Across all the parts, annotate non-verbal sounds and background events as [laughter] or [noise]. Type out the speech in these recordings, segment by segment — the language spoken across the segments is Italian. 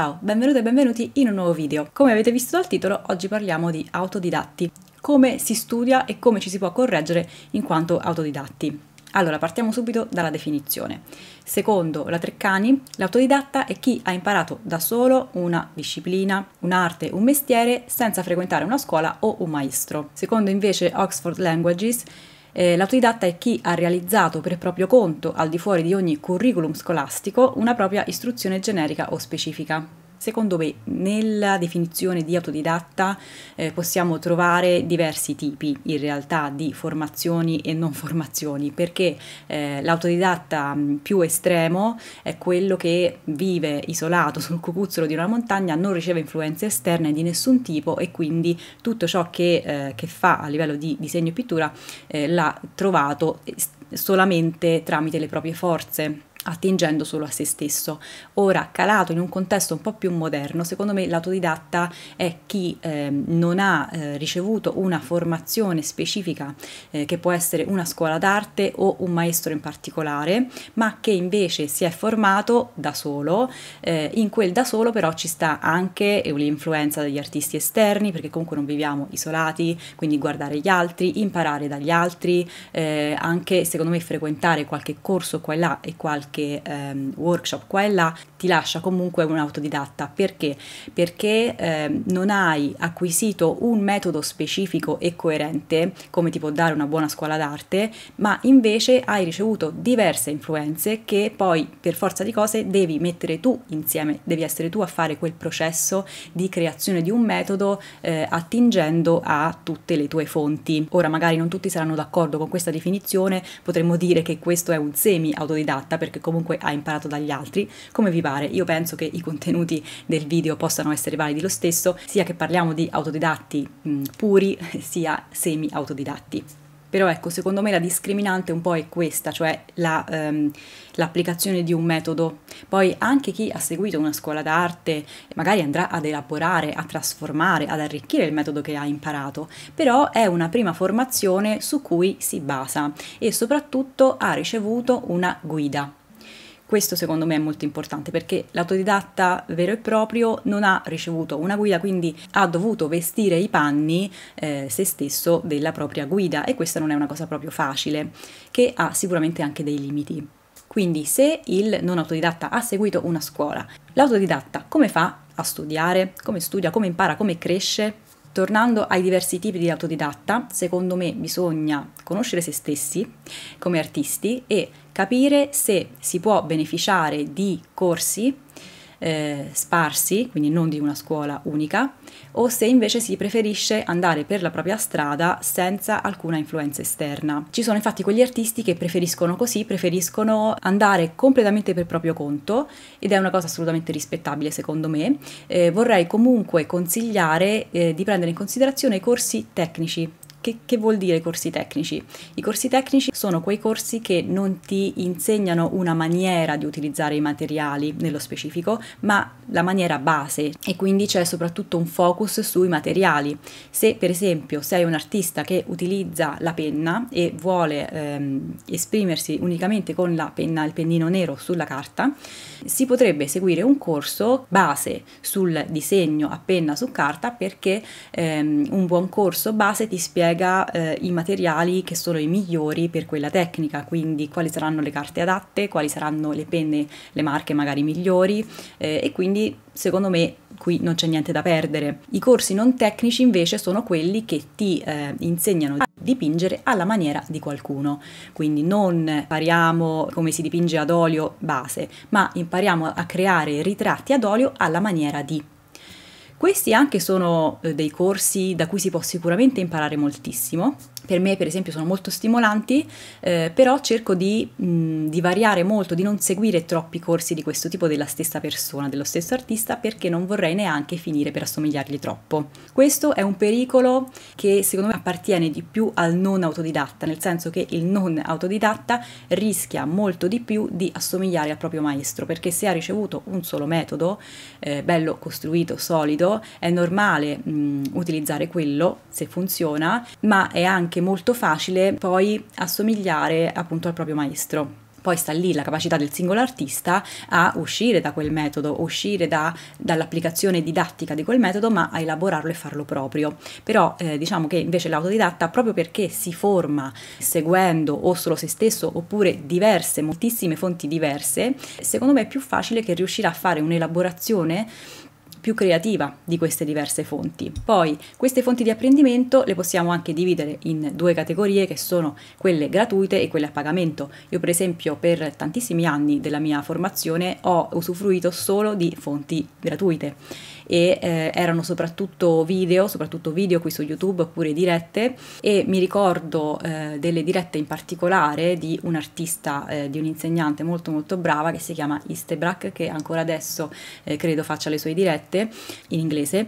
Ciao, benvenuti e benvenuti in un nuovo video. Come avete visto dal titolo, oggi parliamo di autodidatti, come si studia e come ci si può correggere in quanto autodidatti. Allora, partiamo subito dalla definizione. Secondo la Treccani, l'autodidatta è chi ha imparato da solo una disciplina, un'arte, un mestiere senza frequentare una scuola o un maestro. Secondo invece Oxford Languages, eh, l'autodidatta è chi ha realizzato per proprio conto, al di fuori di ogni curriculum scolastico, una propria istruzione generica o specifica. Secondo me nella definizione di autodidatta eh, possiamo trovare diversi tipi in realtà di formazioni e non [laughs] formazioni perché eh, l'autodidatta mm, più estremo è quello che vive isolato sul cucuzzolo di una montagna, non riceve influenze esterne di nessun tipo e quindi tutto ciò che, eh, che fa a livello di disegno e pittura eh, l'ha trovato solamente tramite le proprie forze attingendo solo a se stesso. Ora, calato in un contesto un po' più moderno, secondo me l'autodidatta è chi eh, non ha eh, ricevuto una formazione specifica, eh, che può essere una scuola d'arte o un maestro in particolare, ma che invece si è formato da solo. Eh, in quel da solo però ci sta anche l'influenza degli artisti esterni, perché comunque non viviamo isolati, quindi guardare gli altri, imparare dagli altri, eh, anche secondo me frequentare qualche corso qua e là e qualche qualche um, workshop qua e là ti lascia comunque un autodidatta. Perché? Perché eh, non hai acquisito un metodo specifico e coerente, come ti può dare una buona scuola d'arte, ma invece hai ricevuto diverse influenze che poi per forza di cose devi mettere tu insieme, devi essere tu a fare quel processo di creazione di un metodo eh, attingendo a tutte le tue fonti. Ora magari non tutti saranno d'accordo con questa definizione, potremmo dire che questo è un semi autodidatta perché comunque ha imparato dagli altri, come vi pare partecipare. Io penso che i contenuti del video possano essere validi lo stesso, sia che parliamo di autodidatti mh, mm, puri, [laughs] sia semi autodidatti. Però ecco, secondo me la discriminante un po' è questa, cioè l'applicazione la, ehm, di un metodo. Poi anche chi ha seguito una scuola d'arte magari andrà ad elaborare, a trasformare, ad arricchire il metodo che ha imparato, però è una prima formazione su cui si basa e soprattutto ha ricevuto una guida questo secondo me è molto importante perché l'autodidatta vero e proprio non ha ricevuto una guida, quindi ha dovuto vestire i panni eh, se stesso della propria guida e questa non è una cosa proprio facile, che ha sicuramente anche dei limiti. Quindi se il non autodidatta ha seguito una scuola, l'autodidatta come fa a studiare? Come studia? Come impara? Come cresce? Tornando ai diversi tipi di autodidatta, secondo me bisogna conoscere se stessi come artisti e capire se si può beneficiare di corsi eh, sparsi, quindi non di una scuola unica, o se invece si preferisce andare per la propria strada senza alcuna influenza esterna. Ci sono infatti quegli artisti che preferiscono così, preferiscono andare completamente per proprio conto ed è una cosa assolutamente rispettabile secondo me. Eh, vorrei comunque consigliare eh, di prendere in considerazione i corsi tecnici che, che, vuol dire corsi tecnici? I corsi tecnici sono quei corsi che non ti insegnano una maniera di utilizzare i materiali nello specifico, ma la maniera base e quindi c'è soprattutto un focus sui materiali. Se per esempio sei un artista che utilizza la penna e vuole ehm, esprimersi unicamente con la penna, il pennino nero sulla carta, si potrebbe seguire un corso base sul disegno a penna su carta perché ehm, un buon corso base ti spiega spiega eh, i materiali che sono i migliori per quella tecnica, quindi quali saranno le carte adatte, quali saranno le penne, le marche magari migliori eh, e quindi secondo me qui non c'è niente da perdere. I corsi non tecnici invece sono quelli che ti eh, insegnano a dipingere alla maniera di qualcuno, quindi non impariamo come si dipinge ad olio base, ma impariamo a creare ritratti ad olio alla maniera di questi anche sono eh, dei corsi da cui si può sicuramente imparare moltissimo per me per esempio sono molto stimolanti, eh, però cerco di, mh, mm, di, variare molto, di non seguire troppi corsi di questo tipo della stessa persona, dello stesso artista, perché non vorrei neanche finire per assomigliargli troppo. Questo è un pericolo che secondo me appartiene di più al non autodidatta, nel senso che il non autodidatta rischia molto di più di assomigliare al proprio maestro, perché se ha ricevuto un solo metodo, eh, bello costruito, solido, è normale mh, mm, utilizzare quello se funziona, ma è anche anche molto facile poi assomigliare appunto al proprio maestro. Poi sta lì la capacità del singolo artista a uscire da quel metodo, uscire da, dall'applicazione didattica di quel metodo, ma a elaborarlo e farlo proprio. Però eh, diciamo che invece l'autodidatta, proprio perché si forma seguendo o solo se stesso oppure diverse, moltissime fonti diverse, secondo me è più facile che riuscirà a fare un'elaborazione più creativa di queste diverse fonti. Poi queste fonti di apprendimento le possiamo anche dividere in due categorie che sono quelle gratuite e quelle a pagamento. Io per esempio per tantissimi anni della mia formazione ho usufruito solo di fonti gratuite e eh, erano soprattutto video, soprattutto video qui su YouTube oppure dirette e mi ricordo eh, delle dirette in particolare di un artista, eh, di un'insegnante molto molto brava che si chiama Istebrak che ancora adesso eh, credo faccia le sue dirette in inglese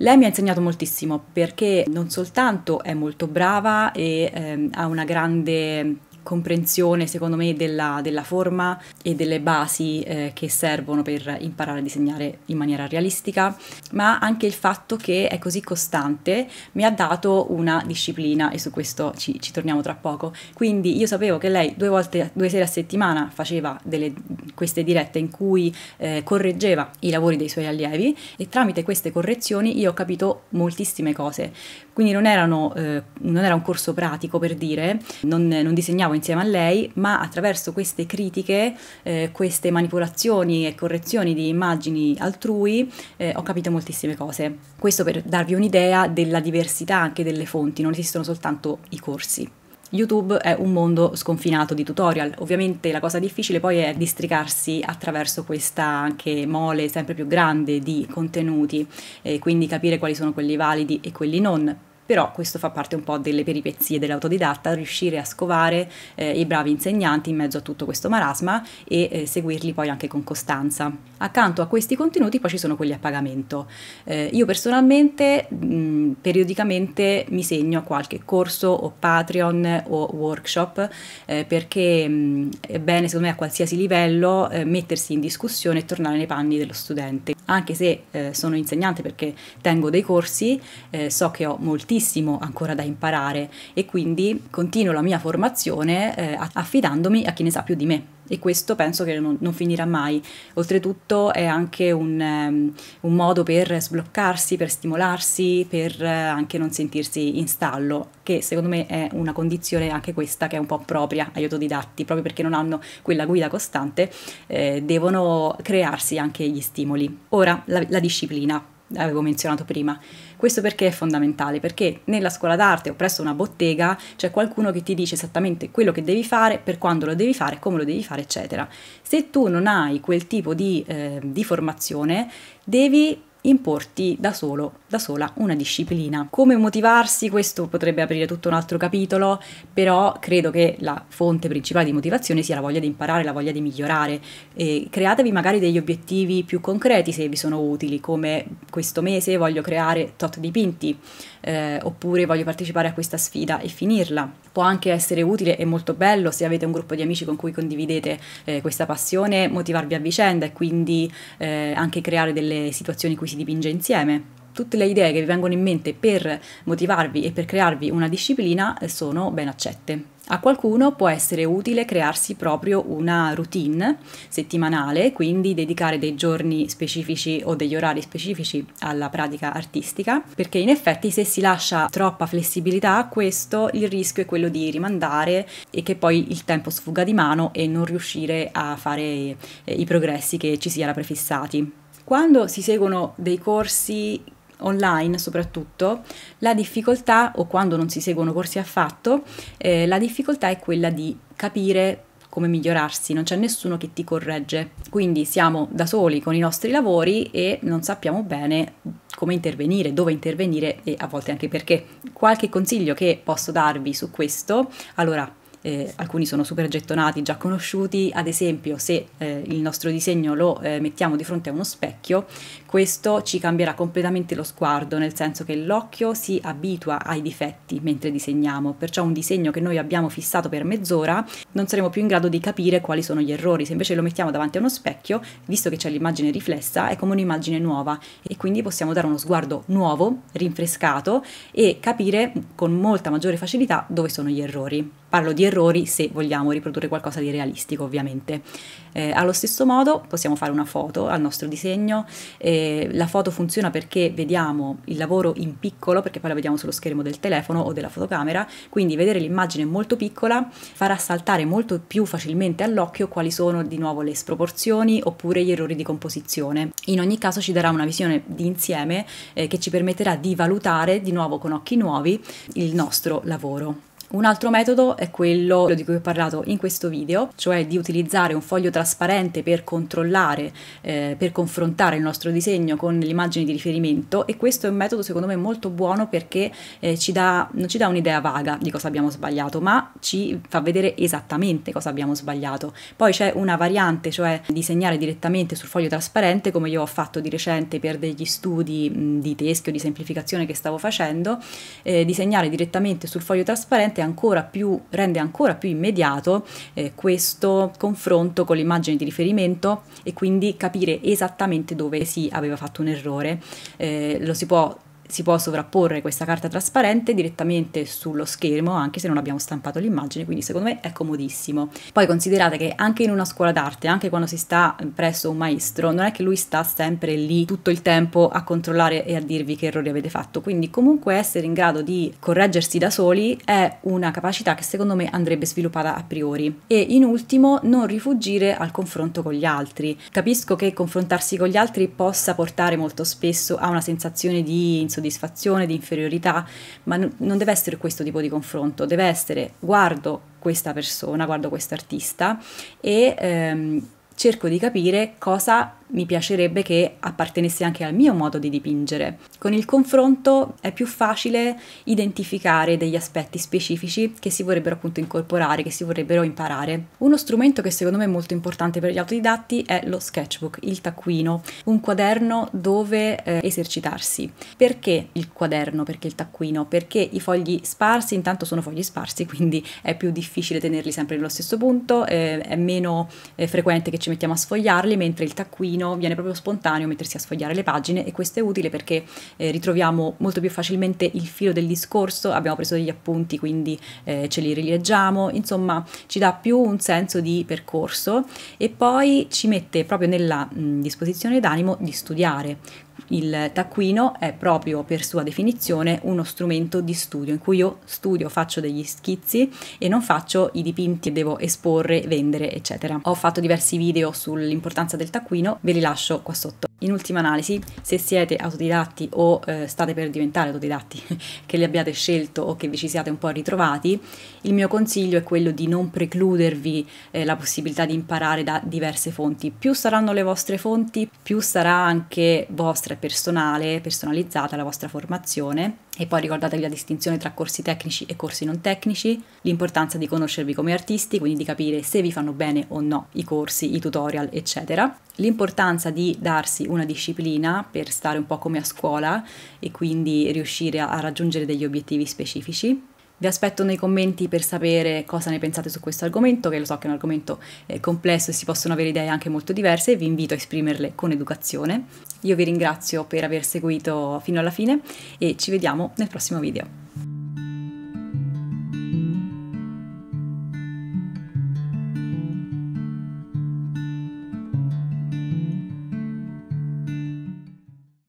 lei mi ha insegnato moltissimo perché non soltanto è molto brava e ehm, ha una grande comprensione, secondo me, della, della forma e delle basi eh, che servono per imparare a disegnare in maniera realistica, ma anche il fatto che è così costante mi ha dato una disciplina e su questo ci, ci torniamo tra poco. Quindi io sapevo che lei due volte, due sere a settimana faceva delle, queste dirette in cui eh, correggeva i lavori dei suoi allievi e tramite queste correzioni io ho capito moltissime cose. Quindi non, erano, eh, non era un corso pratico per dire, non, non, disegnavo insieme a lei, ma attraverso queste critiche, eh, queste manipolazioni e correzioni di immagini altrui eh, ho capito moltissime cose. Questo per darvi un'idea della diversità anche delle fonti, non esistono soltanto i corsi. YouTube è un mondo sconfinato di tutorial, ovviamente la cosa difficile poi è districarsi attraverso questa anche mole sempre più grande di contenuti e quindi capire quali sono quelli validi e quelli non però questo fa parte un po' delle peripezie dell'autodidatta, riuscire a scovare eh, i bravi insegnanti in mezzo a tutto questo marasma e eh, seguirli poi anche con costanza. Accanto a questi contenuti poi ci sono quelli a pagamento. Eh, io personalmente mh, periodicamente mi segno a qualche corso o Patreon o workshop eh, perché mh, è bene secondo me a qualsiasi livello eh, mettersi in discussione e tornare nei panni dello studente. Anche se eh, sono insegnante perché tengo dei corsi, so che ho molti tantissimo ancora da imparare e quindi continuo la mia formazione eh, affidandomi a chi ne sa più di me e questo penso che non, non finirà mai. Oltretutto è anche un, um, un, modo per sbloccarsi, per stimolarsi, per uh, anche non sentirsi in stallo, che secondo me è una condizione anche questa che è un po' propria agli autodidatti, proprio perché non hanno quella guida costante, eh, devono crearsi anche gli stimoli. Ora, la, la disciplina avevo menzionato prima. Questo perché è fondamentale? Perché nella scuola d'arte o presso una bottega c'è qualcuno che ti dice esattamente quello che devi fare, per quando lo devi fare, come lo devi fare, eccetera. Se tu non hai quel tipo di, eh, di formazione, devi importi da, solo, da sola una disciplina. Come motivarsi? Questo potrebbe aprire tutto un altro capitolo, però credo che la fonte principale di motivazione sia la voglia di imparare, la voglia di migliorare. E createvi magari degli obiettivi più concreti se vi sono utili, come questo mese voglio creare tot dipinti, eh, oppure voglio partecipare a questa sfida e finirla può anche essere utile e molto bello se avete un gruppo di amici con cui condividete eh, questa passione, motivarvi a vicenda e quindi eh, anche creare delle situazioni in cui si dipinge insieme. Tutte le idee che vi vengono in mente per motivarvi e per crearvi una disciplina eh, sono ben accette. A qualcuno può essere utile crearsi proprio una routine settimanale, quindi dedicare dei giorni specifici o degli orari specifici alla pratica artistica, perché in effetti se si lascia troppa flessibilità a questo il rischio è quello di rimandare e che poi il tempo sfuga di mano e non riuscire a fare eh, i progressi che ci si era prefissati. Quando si seguono dei corsi online soprattutto, la difficoltà, o quando non si seguono corsi affatto, eh, la difficoltà è quella di capire come migliorarsi, non c'è nessuno che ti corregge. Quindi siamo da soli con i nostri lavori e non sappiamo bene come intervenire, dove intervenire e a volte anche perché. Qualche consiglio che posso darvi su questo? Allora, eh, alcuni sono super gettonati, già conosciuti, ad esempio se eh, il nostro disegno lo eh, mettiamo di fronte a uno specchio, questo ci cambierà completamente lo sguardo, nel senso che l'occhio si abitua ai difetti mentre disegniamo, perciò un disegno che noi abbiamo fissato per mezz'ora non saremo più in grado di capire quali sono gli errori, se invece lo mettiamo davanti a uno specchio, visto che c'è l'immagine riflessa, è come un'immagine nuova e quindi possiamo dare uno sguardo nuovo, rinfrescato e capire con molta maggiore facilità dove sono gli errori. Parlo di errori se vogliamo riprodurre qualcosa di realistico ovviamente. Eh, allo stesso modo possiamo fare una foto al nostro disegno, eh, la foto funziona perché vediamo il lavoro in piccolo, perché poi la vediamo sullo schermo del telefono o della fotocamera, quindi vedere l'immagine molto piccola farà saltare molto più facilmente all'occhio quali sono di nuovo le sproporzioni oppure gli errori di composizione. In ogni caso ci darà una visione di insieme eh, che ci permetterà di valutare di nuovo con occhi nuovi il nostro lavoro. Un altro metodo è quello di cui ho parlato in questo video, cioè di utilizzare un foglio trasparente per controllare, eh, per confrontare il nostro disegno con le immagini di riferimento e questo è un metodo secondo me molto buono perché eh, ci dà, non ci dà un'idea vaga di cosa abbiamo sbagliato, ma ci fa vedere esattamente cosa abbiamo sbagliato. Poi c'è una variante, cioè disegnare direttamente sul foglio trasparente come io ho fatto di recente per degli studi mh, di teschio, di semplificazione che stavo facendo, eh, disegnare direttamente sul foglio trasparente ancora più, rende ancora più immediato eh, questo confronto con l'immagine di riferimento e quindi capire esattamente dove si aveva fatto un errore. Eh, lo si può si può sovrapporre questa carta trasparente direttamente sullo schermo anche se non abbiamo stampato l'immagine quindi secondo me è comodissimo poi considerate che anche in una scuola d'arte anche quando si sta presso un maestro non è che lui sta sempre lì tutto il tempo a controllare e a dirvi che errori avete fatto quindi comunque essere in grado di correggersi da soli è una capacità che secondo me andrebbe sviluppata a priori e in ultimo non rifugire al confronto con gli altri capisco che confrontarsi con gli altri possa portare molto spesso a una sensazione di insomma, insoddisfazione, di inferiorità, ma n- non deve essere questo tipo di confronto, deve essere guardo questa persona, guardo questo artista e ehm, cerco di capire cosa mi piacerebbe che appartenesse anche al mio modo di dipingere. Con il confronto è più facile identificare degli aspetti specifici che si vorrebbero appunto incorporare, che si vorrebbero imparare. Uno strumento che secondo me è molto importante per gli autodidatti è lo sketchbook, il taccuino, un quaderno dove eh, esercitarsi. Perché il quaderno? Perché il taccuino? Perché i fogli sparsi, intanto sono fogli sparsi, quindi è più difficile tenerli sempre nello stesso punto, eh, è meno eh, frequente che ci mettiamo a sfogliarli, mentre il taccuino bambino viene proprio spontaneo mettersi a sfogliare le pagine e questo è utile perché eh, ritroviamo molto più facilmente il filo del discorso, abbiamo preso degli appunti quindi eh, ce li rileggiamo, insomma ci dà più un senso di percorso e poi ci mette proprio nella mh, disposizione d'animo di studiare, il taccuino è proprio per sua definizione uno strumento di studio in cui io studio, faccio degli schizzi e non faccio i dipinti che devo esporre, vendere, eccetera. Ho fatto diversi video sull'importanza del taccuino, ve li lascio qua sotto. In ultima analisi, se siete autodidatti o eh, state per diventare autodidatti, [laughs] che li abbiate scelto o che vi ci siate un po' ritrovati, il mio consiglio è quello di non precludervi eh, la possibilità di imparare da diverse fonti. Più saranno le vostre fonti, più sarà anche vostra e personale, personalizzata la vostra formazione e poi ricordatevi la distinzione tra corsi tecnici e corsi non tecnici, l'importanza di conoscervi come artisti, quindi di capire se vi fanno bene o no i corsi, i tutorial, eccetera. L'importanza di darsi una disciplina per stare un po' come a scuola e quindi riuscire a raggiungere degli obiettivi specifici. Vi aspetto nei commenti per sapere cosa ne pensate su questo argomento, che lo so che è un argomento eh, complesso e si possono avere idee anche molto diverse e vi invito a esprimerle con educazione. Io vi ringrazio per aver seguito fino alla fine e ci vediamo nel prossimo video.